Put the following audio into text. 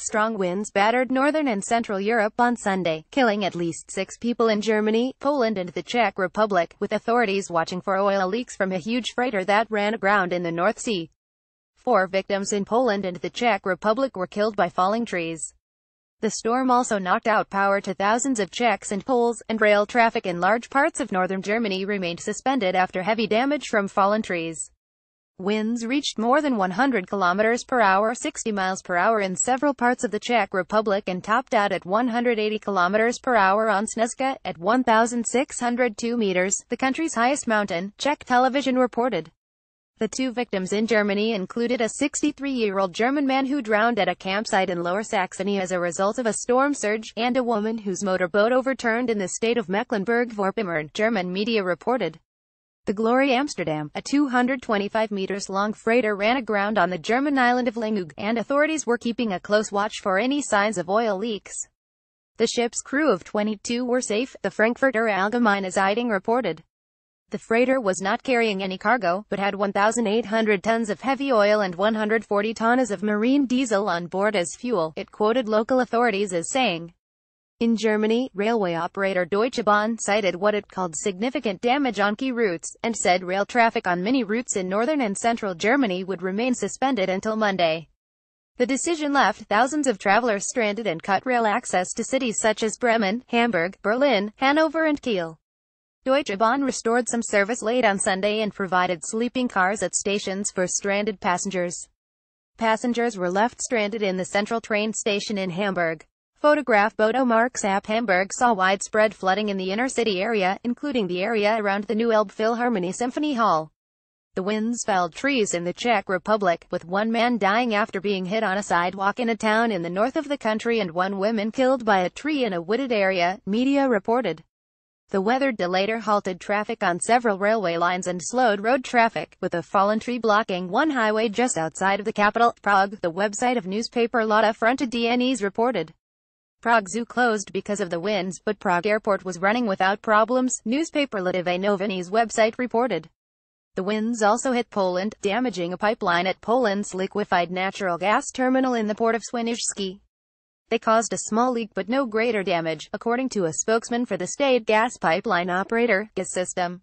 Strong winds battered northern and central Europe on Sunday, killing at least six people in Germany, Poland and the Czech Republic, with authorities watching for oil leaks from a huge freighter that ran aground in the North Sea. Four victims in Poland and the Czech Republic were killed by falling trees. The storm also knocked out power to thousands of Czechs and Poles, and rail traffic in large parts of northern Germany remained suspended after heavy damage from fallen trees. Winds reached more than 100 km per hour 60 miles per hour in several parts of the Czech Republic and topped out at 180 km per hour on Snezka, at 1,602 meters, the country's highest mountain, Czech television reported. The two victims in Germany included a 63-year-old German man who drowned at a campsite in Lower Saxony as a result of a storm surge, and a woman whose motorboat overturned in the state of Mecklenburg-Vorpommern, German media reported. The Glory Amsterdam, a 225 meters long freighter ran aground on the German island of Lingug, and authorities were keeping a close watch for any signs of oil leaks. The ship's crew of 22 were safe, the Frankfurter Allgemeine Zeitung reported. The freighter was not carrying any cargo, but had 1,800 tons of heavy oil and 140 tonnes of marine diesel on board as fuel, it quoted local authorities as saying. In Germany, railway operator Deutsche Bahn cited what it called significant damage on key routes, and said rail traffic on many routes in northern and central Germany would remain suspended until Monday. The decision left thousands of travelers stranded and cut rail access to cities such as Bremen, Hamburg, Berlin, Hanover and Kiel. Deutsche Bahn restored some service late on Sunday and provided sleeping cars at stations for stranded passengers. Passengers were left stranded in the central train station in Hamburg. Photograph Bodo marks App Hamburg saw widespread flooding in the inner city area, including the area around the new Elbe Philharmonie Symphony Hall. The winds felled trees in the Czech Republic, with one man dying after being hit on a sidewalk in a town in the north of the country and one woman killed by a tree in a wooded area, media reported. The weather delator halted traffic on several railway lines and slowed road traffic, with a fallen tree blocking one highway just outside of the capital, Prague, the website of newspaper Lotta Fronta DNEs reported. Prague Zoo closed because of the winds, but Prague Airport was running without problems, newspaper Litive website reported. The winds also hit Poland, damaging a pipeline at Poland's liquefied natural gas terminal in the port of Swinijski. They caused a small leak but no greater damage, according to a spokesman for the state gas pipeline operator, Gazsystem. System.